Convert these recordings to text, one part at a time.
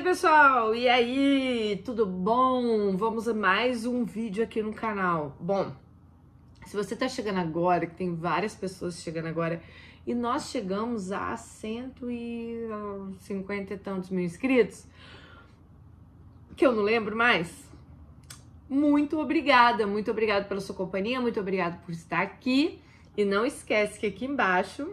dia, pessoal! E aí, tudo bom? Vamos a mais um vídeo aqui no canal. Bom, se você tá chegando agora, que tem várias pessoas chegando agora, e nós chegamos a 150 ah, e tantos mil inscritos, que eu não lembro mais. Muito obrigada, muito obrigada pela sua companhia, muito obrigada por estar aqui. E não esquece que aqui embaixo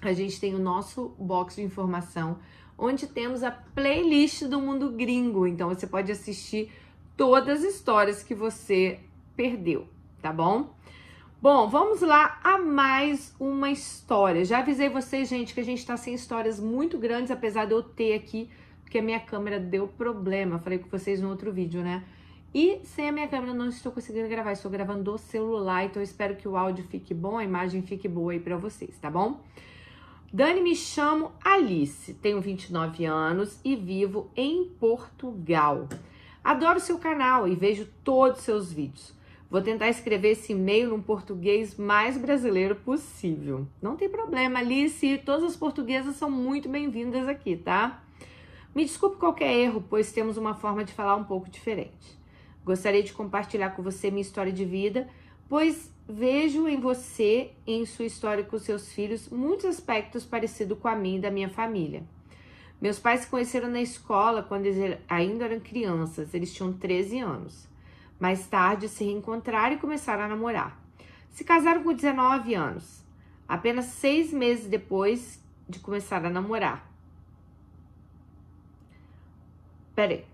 a gente tem o nosso box de informação onde temos a playlist do mundo gringo. Então você pode assistir todas as histórias que você perdeu, tá bom? Bom, vamos lá a mais uma história. Já avisei vocês, gente, que a gente está sem histórias muito grandes, apesar de eu ter aqui, porque a minha câmera deu problema. Falei com vocês no outro vídeo, né? E sem a minha câmera não estou conseguindo gravar, estou gravando do celular, então eu espero que o áudio fique bom, a imagem fique boa aí para vocês, tá bom? Dani, me chamo Alice, tenho 29 anos e vivo em Portugal. Adoro seu canal e vejo todos seus vídeos. Vou tentar escrever esse e-mail num português mais brasileiro possível. Não tem problema, Alice, todas as portuguesas são muito bem-vindas aqui, tá? Me desculpe qualquer erro, pois temos uma forma de falar um pouco diferente. Gostaria de compartilhar com você minha história de vida pois vejo em você, em sua história com seus filhos, muitos aspectos parecidos com a minha e da minha família. Meus pais se conheceram na escola quando eles ainda eram crianças, eles tinham 13 anos. Mais tarde se reencontraram e começaram a namorar. Se casaram com 19 anos, apenas seis meses depois de começar a namorar. Peraí.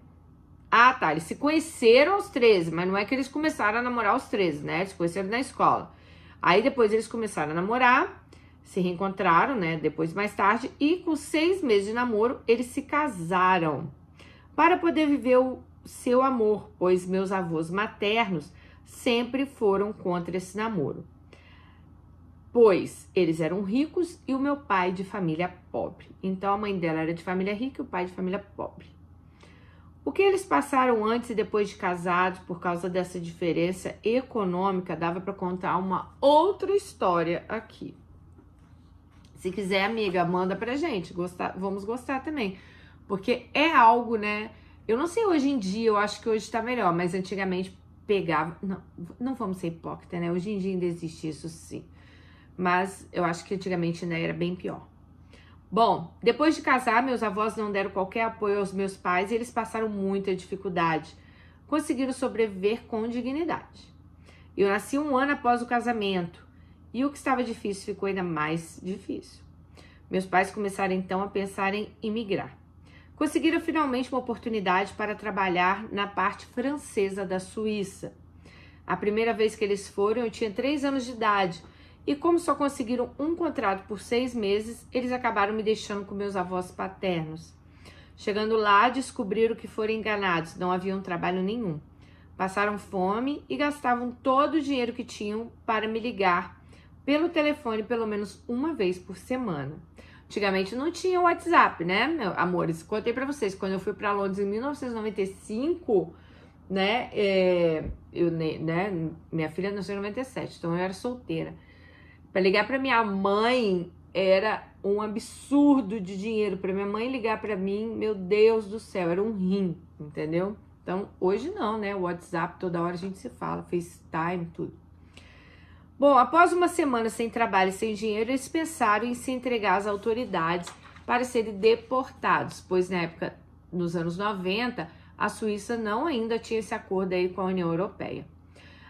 Ah, tá. Eles se conheceram aos 13, mas não é que eles começaram a namorar aos 13, né? Eles se conheceram na escola. Aí depois eles começaram a namorar, se reencontraram, né? Depois, mais tarde, e com seis meses de namoro, eles se casaram para poder viver o seu amor, pois meus avós maternos sempre foram contra esse namoro. Pois eles eram ricos e o meu pai de família pobre. Então a mãe dela era de família rica e o pai de família pobre. O que eles passaram antes e depois de casados por causa dessa diferença econômica dava para contar uma outra história aqui. Se quiser, amiga, manda pra gente. Gostar, vamos gostar também. Porque é algo, né? Eu não sei hoje em dia, eu acho que hoje tá melhor, mas antigamente pegava. Não, não vamos ser hipócrita, né? Hoje em dia ainda existe isso sim. Mas eu acho que antigamente né, era bem pior. Bom, depois de casar, meus avós não deram qualquer apoio aos meus pais e eles passaram muita dificuldade. Conseguiram sobreviver com dignidade. Eu nasci um ano após o casamento e o que estava difícil ficou ainda mais difícil. Meus pais começaram então a pensar em emigrar. Conseguiram finalmente uma oportunidade para trabalhar na parte francesa da Suíça. A primeira vez que eles foram, eu tinha três anos de idade e como só conseguiram um contrato por seis meses, eles acabaram me deixando com meus avós paternos. Chegando lá, descobriram que foram enganados, não haviam trabalho nenhum. Passaram fome e gastavam todo o dinheiro que tinham para me ligar pelo telefone pelo menos uma vez por semana. Antigamente não tinha WhatsApp, né, meu, amores? Contei para vocês, quando eu fui para Londres em 1995, né, é, eu, né, minha filha nasceu em 97, então eu era solteira. Para ligar para minha mãe era um absurdo de dinheiro. Para minha mãe ligar para mim, meu Deus do céu, era um rim, entendeu? Então, hoje não, né? O WhatsApp toda hora a gente se fala, FaceTime, tudo. Bom, após uma semana sem trabalho e sem dinheiro, eles pensaram em se entregar às autoridades para serem deportados, pois na época, nos anos 90, a Suíça não ainda tinha esse acordo aí com a União Europeia,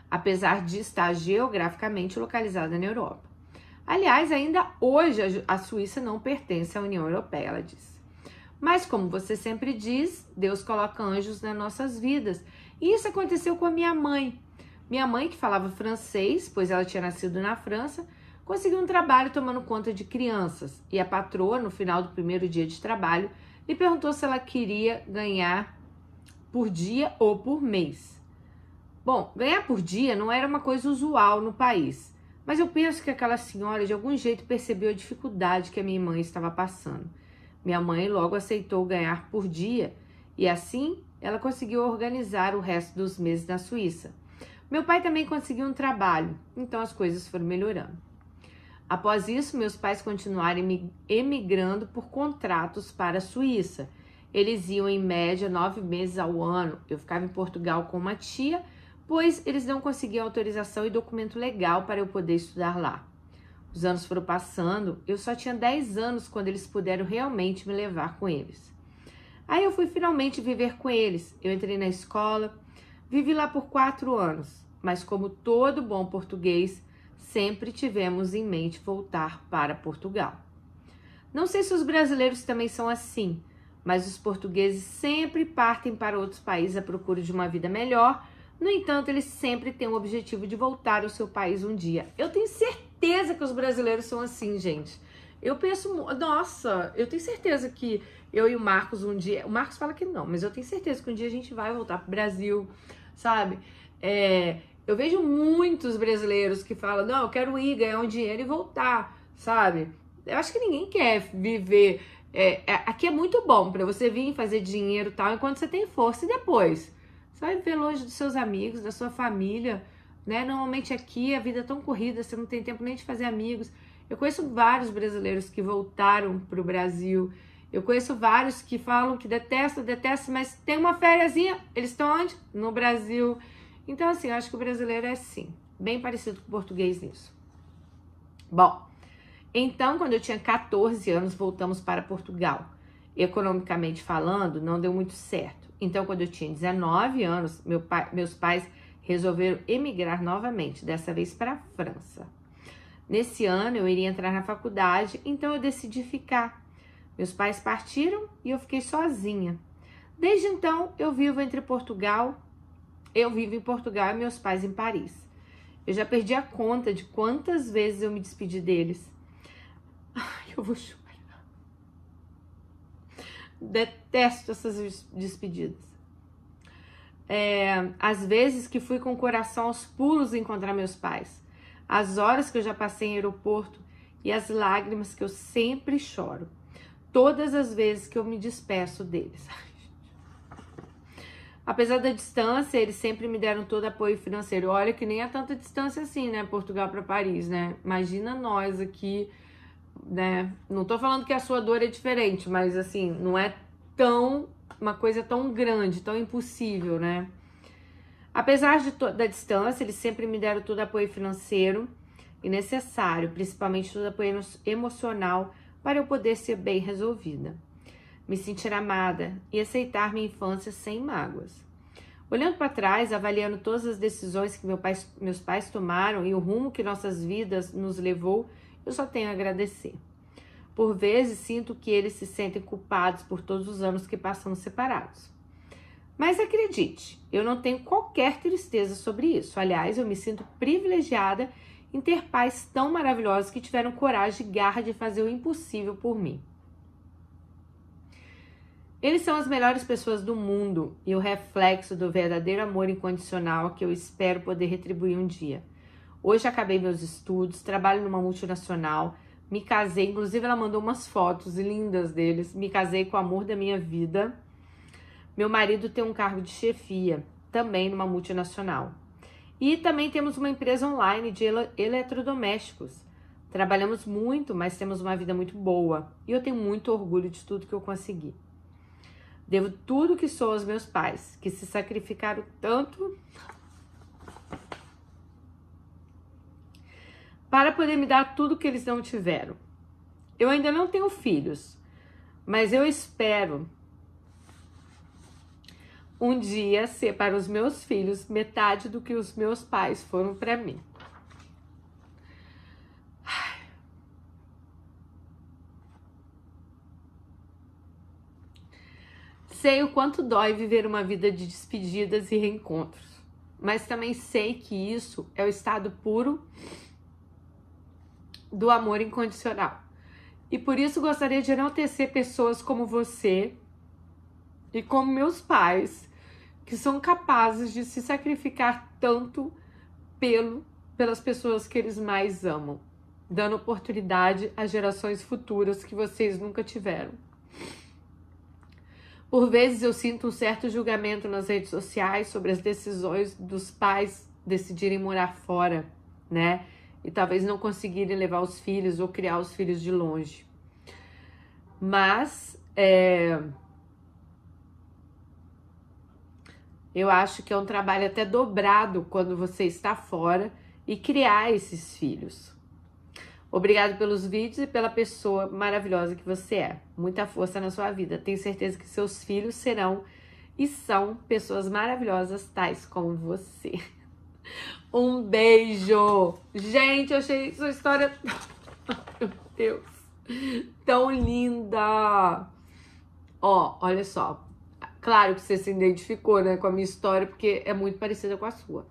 apesar de estar geograficamente localizada na Europa. Aliás, ainda hoje a Suíça não pertence à União Europeia, ela disse. Mas, como você sempre diz, Deus coloca anjos nas nossas vidas. E isso aconteceu com a minha mãe. Minha mãe, que falava francês, pois ela tinha nascido na França, conseguiu um trabalho tomando conta de crianças. E a patroa, no final do primeiro dia de trabalho, lhe perguntou se ela queria ganhar por dia ou por mês. Bom, ganhar por dia não era uma coisa usual no país. Mas eu penso que aquela senhora de algum jeito percebeu a dificuldade que a minha mãe estava passando. Minha mãe logo aceitou ganhar por dia e assim ela conseguiu organizar o resto dos meses na Suíça. Meu pai também conseguiu um trabalho, então as coisas foram melhorando. Após isso, meus pais continuaram emigrando por contratos para a Suíça. Eles iam em média nove meses ao ano. Eu ficava em Portugal com uma tia pois eles não conseguiam autorização e documento legal para eu poder estudar lá. Os anos foram passando, eu só tinha 10 anos quando eles puderam realmente me levar com eles. Aí eu fui finalmente viver com eles. Eu entrei na escola, vivi lá por quatro anos, mas como todo bom português, sempre tivemos em mente voltar para Portugal. Não sei se os brasileiros também são assim, mas os portugueses sempre partem para outros países à procura de uma vida melhor no entanto, ele sempre tem o objetivo de voltar ao seu país um dia. Eu tenho certeza que os brasileiros são assim, gente. Eu penso, nossa, eu tenho certeza que eu e o Marcos um dia. O Marcos fala que não, mas eu tenho certeza que um dia a gente vai voltar pro Brasil, sabe? É, eu vejo muitos brasileiros que falam: não, eu quero ir, ganhar um dinheiro e voltar, sabe? Eu acho que ninguém quer viver. É, é, aqui é muito bom para você vir fazer dinheiro tal, enquanto você tem força e depois. Você vai viver longe dos seus amigos, da sua família, né? Normalmente aqui a vida é tão corrida, você não tem tempo nem de fazer amigos. Eu conheço vários brasileiros que voltaram para o Brasil. Eu conheço vários que falam que detestam, detestam, mas tem uma fériazinha. Eles estão onde? No Brasil. Então, assim, eu acho que o brasileiro é assim, bem parecido com o português nisso. Bom, então, quando eu tinha 14 anos, voltamos para Portugal. Economicamente falando, não deu muito certo. Então, quando eu tinha 19 anos, meu pai, meus pais resolveram emigrar novamente, dessa vez para a França. Nesse ano eu iria entrar na faculdade, então eu decidi ficar. Meus pais partiram e eu fiquei sozinha. Desde então eu vivo entre Portugal, eu vivo em Portugal e meus pais em Paris. Eu já perdi a conta de quantas vezes eu me despedi deles. Ai, eu vou chorar. Detesto essas despedidas. É, as vezes que fui com o coração aos pulos encontrar meus pais, as horas que eu já passei em aeroporto e as lágrimas que eu sempre choro, todas as vezes que eu me despeço deles. Apesar da distância, eles sempre me deram todo apoio financeiro. Olha que nem é tanta distância assim, né? Portugal para Paris, né? Imagina nós aqui né? Não tô falando que a sua dor é diferente, mas assim, não é tão uma coisa tão grande, tão impossível, né? Apesar de da distância, eles sempre me deram todo apoio financeiro e necessário, principalmente todo apoio emocional para eu poder ser bem resolvida, me sentir amada e aceitar minha infância sem mágoas. Olhando para trás, avaliando todas as decisões que meu pai, meus pais tomaram e o rumo que nossas vidas nos levou, eu só tenho a agradecer. Por vezes sinto que eles se sentem culpados por todos os anos que passamos separados. Mas acredite, eu não tenho qualquer tristeza sobre isso. Aliás, eu me sinto privilegiada em ter pais tão maravilhosos que tiveram coragem e garra de fazer o impossível por mim. Eles são as melhores pessoas do mundo e o reflexo do verdadeiro amor incondicional que eu espero poder retribuir um dia. Hoje acabei meus estudos, trabalho numa multinacional, me casei, inclusive ela mandou umas fotos lindas deles, me casei com o amor da minha vida. Meu marido tem um cargo de chefia, também numa multinacional. E também temos uma empresa online de eletrodomésticos. Trabalhamos muito, mas temos uma vida muito boa. E eu tenho muito orgulho de tudo que eu consegui. Devo tudo que sou aos meus pais, que se sacrificaram tanto para poder me dar tudo que eles não tiveram. Eu ainda não tenho filhos, mas eu espero um dia ser para os meus filhos metade do que os meus pais foram para mim. Sei o quanto dói viver uma vida de despedidas e reencontros, mas também sei que isso é o estado puro do amor incondicional. E por isso gostaria de enaltecer pessoas como você e como meus pais, que são capazes de se sacrificar tanto pelo pelas pessoas que eles mais amam, dando oportunidade às gerações futuras que vocês nunca tiveram. Por vezes eu sinto um certo julgamento nas redes sociais sobre as decisões dos pais decidirem morar fora, né? e talvez não conseguirem levar os filhos ou criar os filhos de longe. Mas é, eu acho que é um trabalho até dobrado quando você está fora e criar esses filhos. Obrigado pelos vídeos e pela pessoa maravilhosa que você é. Muita força na sua vida. Tenho certeza que seus filhos serão e são pessoas maravilhosas, tais como você. Um beijo. Gente, eu achei sua história. Meu Deus. Tão linda. Ó, olha só. Claro que você se identificou, né, com a minha história, porque é muito parecida com a sua.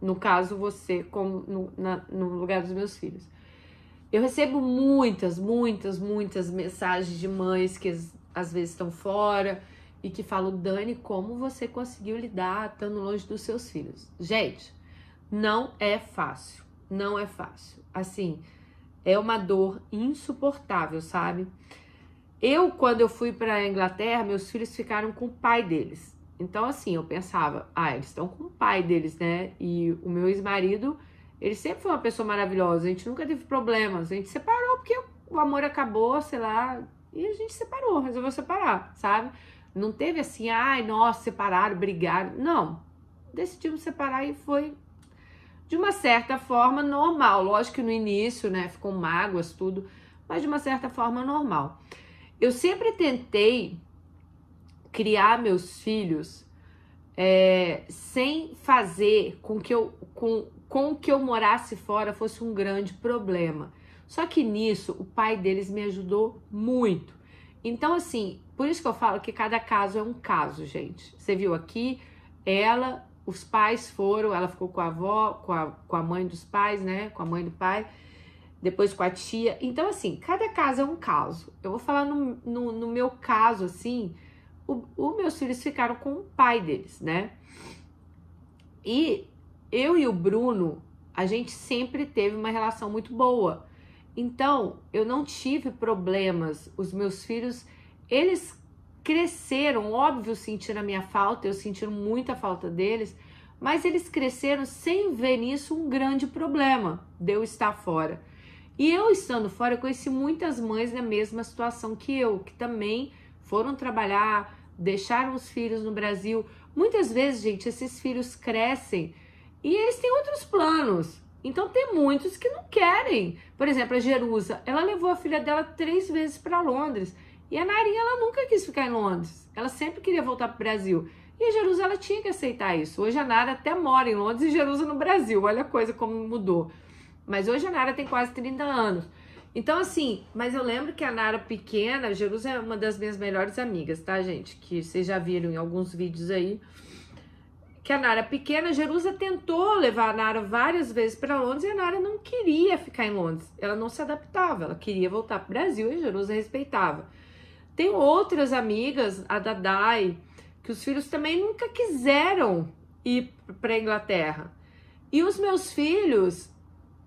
No caso, você, como no, na, no lugar dos meus filhos. Eu recebo muitas, muitas, muitas mensagens de mães que às vezes estão fora e que fala o Dani como você conseguiu lidar estando longe dos seus filhos. Gente, não é fácil, não é fácil. Assim, é uma dor insuportável, sabe? Eu, quando eu fui para a Inglaterra, meus filhos ficaram com o pai deles. Então, assim, eu pensava, ah, eles estão com o pai deles, né? E o meu ex-marido, ele sempre foi uma pessoa maravilhosa, a gente nunca teve problemas, a gente separou porque o amor acabou, sei lá, e a gente separou, resolveu separar, sabe? Não teve assim, ai, nossa, separaram, brigaram. Não. Decidimos separar e foi de uma certa forma normal. Lógico que no início, né, ficou mágoas, tudo, mas de uma certa forma normal. Eu sempre tentei criar meus filhos é, sem fazer com que eu com, com que eu morasse fora fosse um grande problema. Só que nisso o pai deles me ajudou muito. Então, assim, por isso que eu falo que cada caso é um caso, gente. Você viu aqui, ela, os pais foram, ela ficou com a avó, com a, com a mãe dos pais, né? Com a mãe do pai, depois com a tia. Então, assim, cada caso é um caso. Eu vou falar no, no, no meu caso, assim, os meus filhos ficaram com o pai deles, né? E eu e o Bruno, a gente sempre teve uma relação muito boa. Então, eu não tive problemas. Os meus filhos, eles cresceram, óbvio, sentiram a minha falta, eu senti muita falta deles, mas eles cresceram sem ver nisso um grande problema de eu estar fora. E eu estando fora, eu conheci muitas mães na mesma situação que eu, que também foram trabalhar, deixaram os filhos no Brasil. Muitas vezes, gente, esses filhos crescem e eles têm outros planos. Então tem muitos que não querem. Por exemplo, a Jerusa, ela levou a filha dela três vezes para Londres. E a Narinha, ela nunca quis ficar em Londres. Ela sempre queria voltar para o Brasil. E a Jerusa, ela tinha que aceitar isso. Hoje a Nara até mora em Londres e Jerusa no Brasil. Olha a coisa como mudou. Mas hoje a Nara tem quase 30 anos. Então, assim, mas eu lembro que a Nara pequena, a Jerusa é uma das minhas melhores amigas, tá, gente? Que vocês já viram em alguns vídeos aí que a Nara pequena, Jerusa tentou levar a Nara várias vezes para Londres e a Nara não queria ficar em Londres. Ela não se adaptava, ela queria voltar para o Brasil e Jerusa respeitava. Tem outras amigas, a Dadai, que os filhos também nunca quiseram ir para a Inglaterra. E os meus filhos,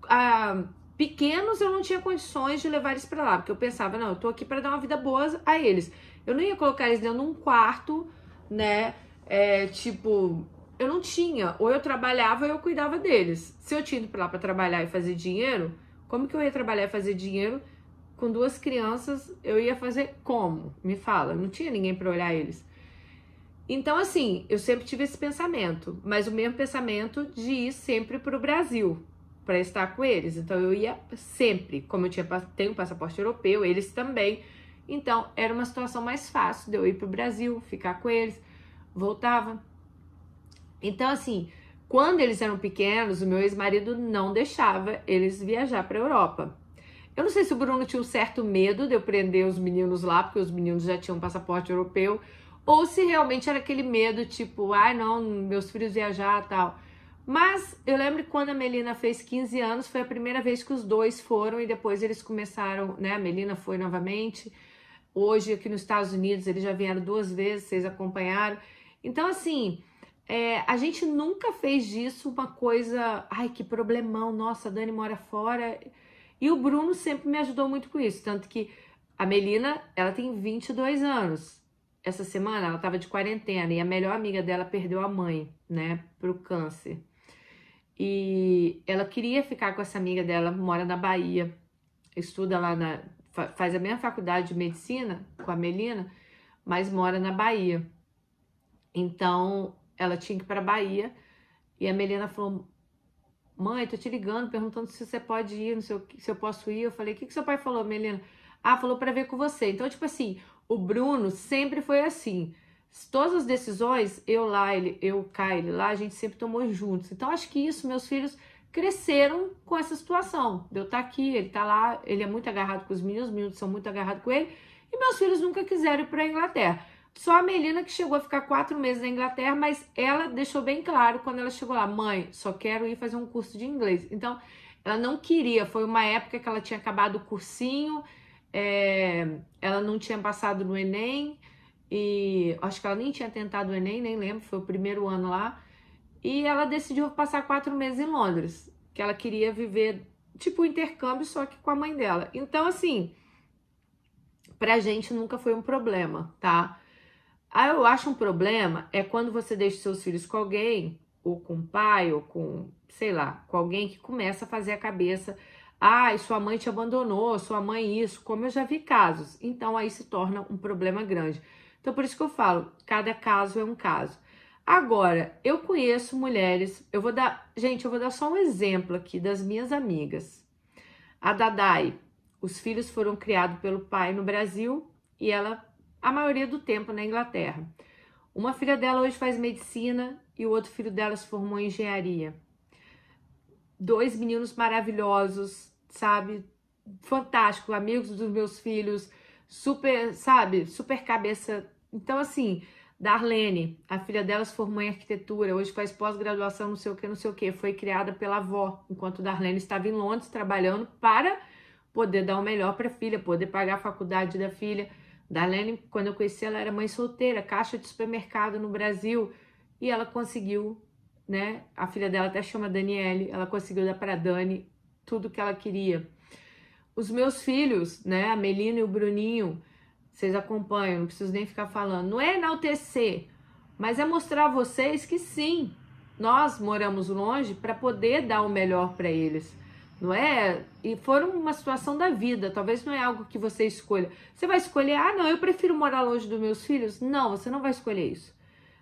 ah, pequenos, eu não tinha condições de levar eles para lá, porque eu pensava, não, eu tô aqui para dar uma vida boa a eles. Eu não ia colocar eles dentro de um quarto, né? É, tipo, eu não tinha. Ou eu trabalhava ou eu cuidava deles. Se eu tinha ido pra lá pra trabalhar e fazer dinheiro, como que eu ia trabalhar e fazer dinheiro com duas crianças? Eu ia fazer como? Me fala. Não tinha ninguém para olhar eles. Então, assim, eu sempre tive esse pensamento, mas o mesmo pensamento de ir sempre para o Brasil para estar com eles. Então, eu ia sempre, como eu tinha, tenho passaporte europeu, eles também. Então, era uma situação mais fácil de eu ir para o Brasil, ficar com eles, voltava. Então, assim, quando eles eram pequenos, o meu ex-marido não deixava eles viajar para a Europa. Eu não sei se o Bruno tinha um certo medo de eu prender os meninos lá, porque os meninos já tinham um passaporte europeu, ou se realmente era aquele medo, tipo, ai ah, não, meus filhos viajar tal. Mas eu lembro que quando a Melina fez 15 anos, foi a primeira vez que os dois foram e depois eles começaram, né? A Melina foi novamente. Hoje, aqui nos Estados Unidos, eles já vieram duas vezes, vocês acompanharam. Então, assim, é, a gente nunca fez disso uma coisa, ai que problemão, nossa, a Dani mora fora. E o Bruno sempre me ajudou muito com isso, tanto que a Melina, ela tem 22 anos. Essa semana ela estava de quarentena e a melhor amiga dela perdeu a mãe, né, pro câncer. E ela queria ficar com essa amiga dela, mora na Bahia, estuda lá na faz a mesma faculdade de medicina com a Melina, mas mora na Bahia. Então, ela tinha que ir para Bahia. E a Melina falou: Mãe, tô te ligando, perguntando se você pode ir, se eu, se eu posso ir. Eu falei: O que, que seu pai falou, Melina? Ah, falou para ver com você. Então, tipo assim, o Bruno sempre foi assim. Todas as decisões, eu lá, ele, eu cá, lá, a gente sempre tomou juntos. Então, acho que isso, meus filhos cresceram com essa situação. Eu tá aqui, ele tá lá, ele é muito agarrado com os meninos, os meninos são muito agarrados com ele. E meus filhos nunca quiseram ir para a Inglaterra. Só a Melina que chegou a ficar quatro meses na Inglaterra, mas ela deixou bem claro quando ela chegou lá: mãe, só quero ir fazer um curso de inglês. Então, ela não queria. Foi uma época que ela tinha acabado o cursinho, é, ela não tinha passado no Enem, e acho que ela nem tinha tentado o Enem, nem lembro, foi o primeiro ano lá. E ela decidiu passar quatro meses em Londres, que ela queria viver tipo intercâmbio, só que com a mãe dela. Então, assim, pra gente nunca foi um problema, tá? Eu acho um problema é quando você deixa seus filhos com alguém, ou com o pai, ou com, sei lá, com alguém que começa a fazer a cabeça. Ai, ah, sua mãe te abandonou, sua mãe isso, como eu já vi casos. Então aí se torna um problema grande. Então por isso que eu falo, cada caso é um caso. Agora, eu conheço mulheres, eu vou dar, gente, eu vou dar só um exemplo aqui das minhas amigas. A Dadai, os filhos foram criados pelo pai no Brasil e ela a maioria do tempo na Inglaterra. Uma filha dela hoje faz medicina e o outro filho dela se formou em engenharia. Dois meninos maravilhosos, sabe? Fantástico, amigos dos meus filhos, super, sabe? Super cabeça. Então, assim, Darlene, a filha dela se formou em arquitetura, hoje faz pós-graduação, não sei o que, não sei o que. Foi criada pela avó, enquanto Darlene estava em Londres trabalhando para poder dar o melhor para a filha, poder pagar a faculdade da filha. Darlene, quando eu conheci, ela era mãe solteira, caixa de supermercado no Brasil, e ela conseguiu, né? A filha dela até chama Daniele, ela conseguiu dar para Dani tudo que ela queria. Os meus filhos, né, a Melina e o Bruninho, vocês acompanham, não preciso nem ficar falando. Não é enaltecer, mas é mostrar a vocês que sim, nós moramos longe para poder dar o melhor para eles não é? E foram uma situação da vida, talvez não é algo que você escolha. Você vai escolher, ah, não, eu prefiro morar longe dos meus filhos? Não, você não vai escolher isso,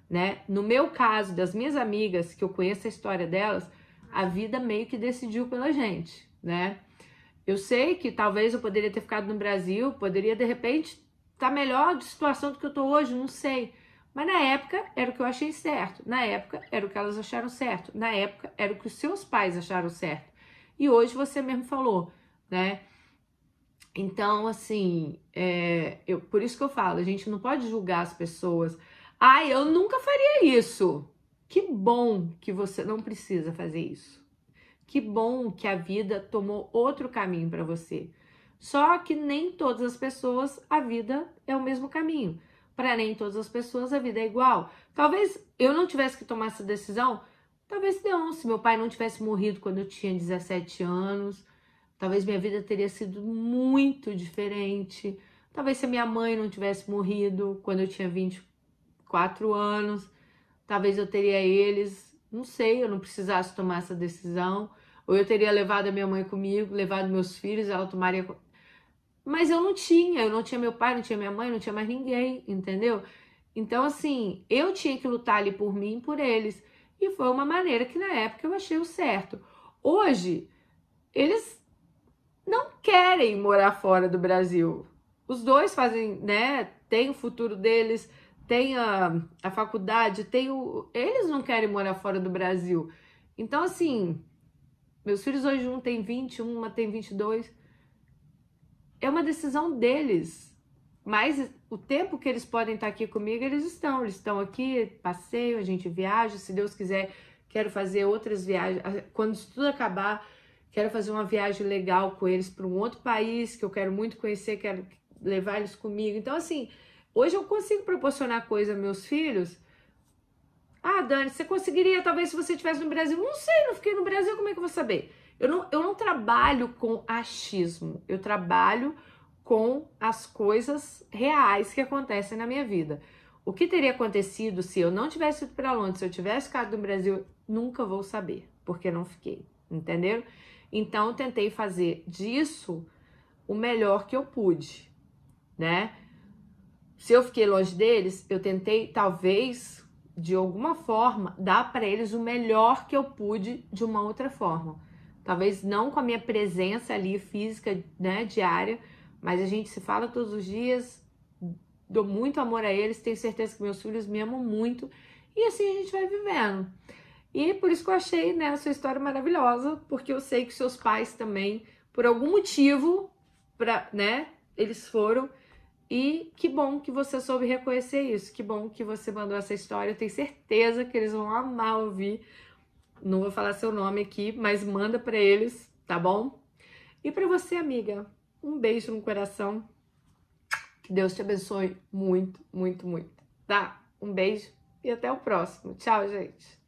né? No meu caso, das minhas amigas, que eu conheço a história delas, a vida meio que decidiu pela gente, né? Eu sei que talvez eu poderia ter ficado no Brasil, poderia de repente estar tá melhor de situação do que eu estou hoje, não sei. Mas na época era o que eu achei certo, na época era o que elas acharam certo, na época era o que os seus pais acharam certo. E hoje você mesmo falou, né? Então, assim, é, eu, por isso que eu falo, a gente não pode julgar as pessoas. Ai, eu nunca faria isso. Que bom que você não precisa fazer isso. Que bom que a vida tomou outro caminho para você. Só que nem todas as pessoas a vida é o mesmo caminho. Para nem todas as pessoas a vida é igual. Talvez eu não tivesse que tomar essa decisão, Talvez não, se meu pai não tivesse morrido quando eu tinha 17 anos, talvez minha vida teria sido muito diferente. Talvez se minha mãe não tivesse morrido quando eu tinha 24 anos, talvez eu teria eles, não sei, eu não precisasse tomar essa decisão. Ou eu teria levado a minha mãe comigo, levado meus filhos, ela tomaria. Mas eu não tinha, eu não tinha meu pai, não tinha minha mãe, não tinha mais ninguém, entendeu? Então, assim, eu tinha que lutar ali por mim e por eles. E foi uma maneira que na época eu achei o certo. Hoje, eles não querem morar fora do Brasil. Os dois fazem, né? Tem o futuro deles, tem a, a faculdade, tem o. Eles não querem morar fora do Brasil. Então, assim, meus filhos hoje um tem 20, uma tem 22. É uma decisão deles. Mas o tempo que eles podem estar aqui comigo, eles estão. Eles estão aqui, passeio, a gente viaja. Se Deus quiser, quero fazer outras viagens. Ah, quando isso tudo acabar, quero fazer uma viagem legal com eles para um outro país que eu quero muito conhecer, quero levar eles comigo. Então, assim, hoje eu consigo proporcionar coisa aos meus filhos. Ah, Dani, você conseguiria talvez se você estivesse no Brasil? Não sei, não fiquei no Brasil, como é que eu vou saber? Eu não, eu não trabalho com achismo, eu trabalho com as coisas reais que acontecem na minha vida. O que teria acontecido se eu não tivesse ido para Londres, se eu tivesse ficado no Brasil, nunca vou saber, porque não fiquei, entenderam? Então, tentei fazer disso o melhor que eu pude, né? Se eu fiquei longe deles, eu tentei, talvez, de alguma forma, dar para eles o melhor que eu pude de uma outra forma. Talvez não com a minha presença ali física, né, diária, mas a gente se fala todos os dias, dou muito amor a eles, tenho certeza que meus filhos me amam muito. E assim a gente vai vivendo. E por isso que eu achei né, a sua história maravilhosa, porque eu sei que seus pais também, por algum motivo, pra, né, eles foram. E que bom que você soube reconhecer isso, que bom que você mandou essa história. Eu tenho certeza que eles vão amar ouvir. Não vou falar seu nome aqui, mas manda para eles, tá bom? E para você, amiga, um beijo no coração. Que Deus te abençoe muito, muito, muito. Tá? Um beijo e até o próximo. Tchau, gente.